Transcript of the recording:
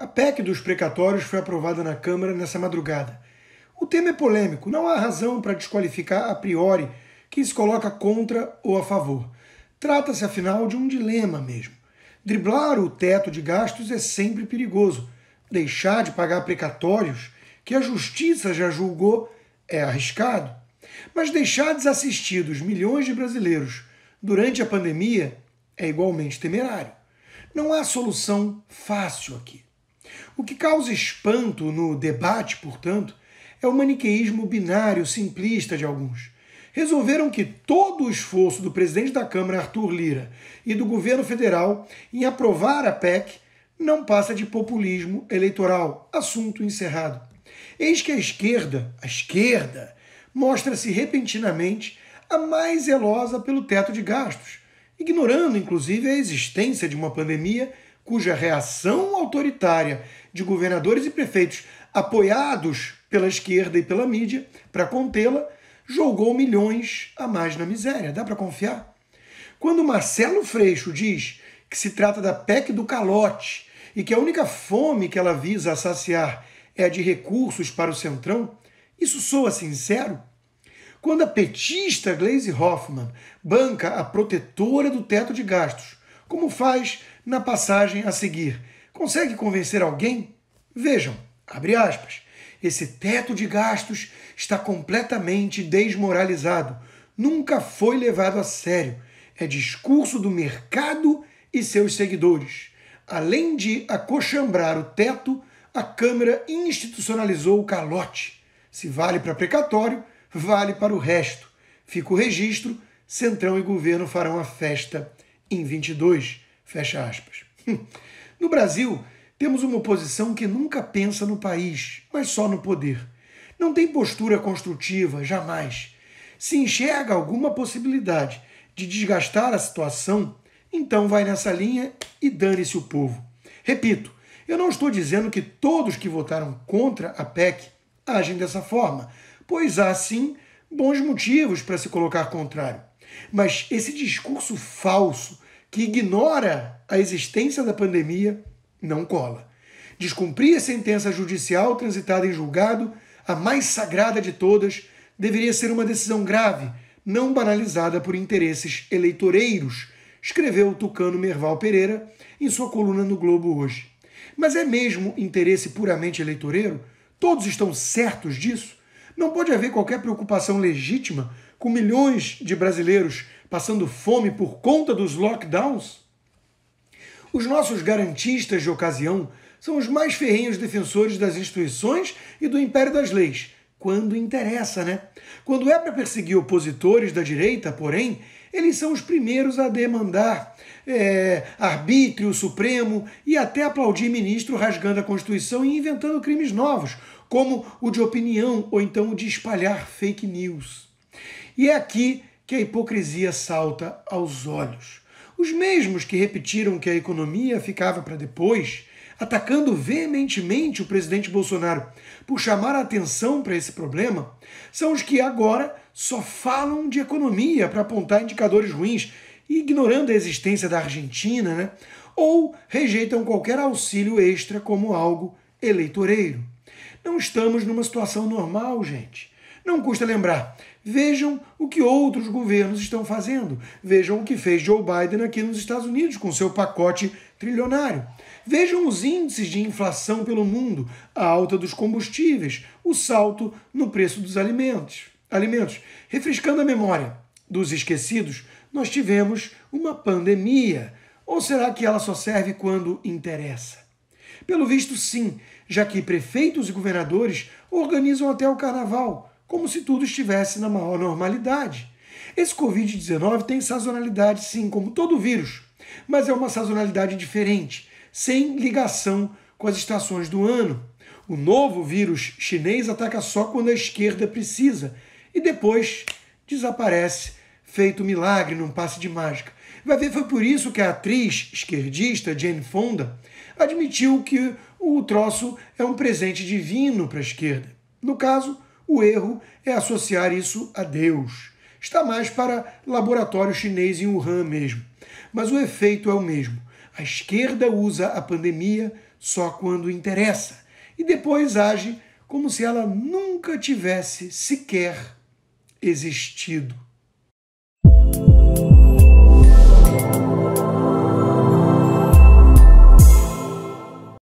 A PEC dos precatórios foi aprovada na Câmara nessa madrugada. O tema é polêmico, não há razão para desqualificar a priori quem se coloca contra ou a favor. Trata-se, afinal, de um dilema mesmo. Driblar o teto de gastos é sempre perigoso. Deixar de pagar precatórios, que a justiça já julgou, é arriscado. Mas deixar desassistidos milhões de brasileiros durante a pandemia é igualmente temerário. Não há solução fácil aqui. O que causa espanto no debate, portanto, é o maniqueísmo binário simplista de alguns. Resolveram que todo o esforço do presidente da Câmara, Arthur Lira, e do governo federal em aprovar a PEC não passa de populismo eleitoral. Assunto encerrado. Eis que a esquerda, a esquerda, mostra-se repentinamente a mais zelosa pelo teto de gastos, ignorando inclusive a existência de uma pandemia cuja reação autoritária de governadores e prefeitos, apoiados pela esquerda e pela mídia, para contê-la, jogou milhões a mais na miséria. Dá para confiar? Quando Marcelo Freixo diz que se trata da PEC do calote e que a única fome que ela visa saciar é a de recursos para o Centrão, isso soa sincero? Quando a petista Glaze Hoffman banca a protetora do teto de gastos, como faz na passagem a seguir. Consegue convencer alguém? Vejam, abre aspas. Esse teto de gastos está completamente desmoralizado. Nunca foi levado a sério. É discurso do mercado e seus seguidores. Além de acochambrar o teto, a Câmara institucionalizou o calote. Se vale para precatório, vale para o resto. Fica o registro, Centrão e governo farão a festa em 22. Fecha aspas. No Brasil, temos uma oposição que nunca pensa no país, mas só no poder. Não tem postura construtiva, jamais. Se enxerga alguma possibilidade de desgastar a situação, então vai nessa linha e dane-se o povo. Repito, eu não estou dizendo que todos que votaram contra a PEC agem dessa forma, pois há sim bons motivos para se colocar contrário. Mas esse discurso falso que ignora a existência da pandemia não cola. Descumprir a sentença judicial transitada em julgado, a mais sagrada de todas, deveria ser uma decisão grave, não banalizada por interesses eleitoreiros, escreveu Tucano Merval Pereira em sua coluna no Globo hoje. Mas é mesmo interesse puramente eleitoreiro? Todos estão certos disso? Não pode haver qualquer preocupação legítima com milhões de brasileiros passando fome por conta dos lockdowns? Os nossos garantistas de ocasião são os mais ferrenhos defensores das instituições e do império das leis, quando interessa, né? Quando é para perseguir opositores da direita, porém, eles são os primeiros a demandar é, arbítrio supremo e até aplaudir ministro rasgando a Constituição e inventando crimes novos, como o de opinião ou então o de espalhar fake news. E é aqui que a hipocrisia salta aos olhos. Os mesmos que repetiram que a economia ficava para depois, atacando veementemente o presidente Bolsonaro por chamar a atenção para esse problema, são os que agora só falam de economia para apontar indicadores ruins, ignorando a existência da Argentina, né? ou rejeitam qualquer auxílio extra como algo eleitoreiro. Não estamos numa situação normal, gente. Não custa lembrar. Vejam o que outros governos estão fazendo. Vejam o que fez Joe Biden aqui nos Estados Unidos com seu pacote trilionário. Vejam os índices de inflação pelo mundo, a alta dos combustíveis, o salto no preço dos alimentos. Alimentos. Refrescando a memória dos esquecidos, nós tivemos uma pandemia. Ou será que ela só serve quando interessa? Pelo visto, sim, já que prefeitos e governadores organizam até o carnaval como se tudo estivesse na maior normalidade. Esse Covid-19 tem sazonalidade, sim, como todo vírus, mas é uma sazonalidade diferente, sem ligação com as estações do ano. O novo vírus chinês ataca só quando a esquerda precisa e depois desaparece, feito milagre num passe de mágica. Vai ver, foi por isso que a atriz esquerdista Jane Fonda admitiu que o troço é um presente divino para a esquerda. No caso, o erro é associar isso a Deus. Está mais para laboratório chinês em Wuhan mesmo. Mas o efeito é o mesmo. A esquerda usa a pandemia só quando interessa e depois age como se ela nunca tivesse sequer existido.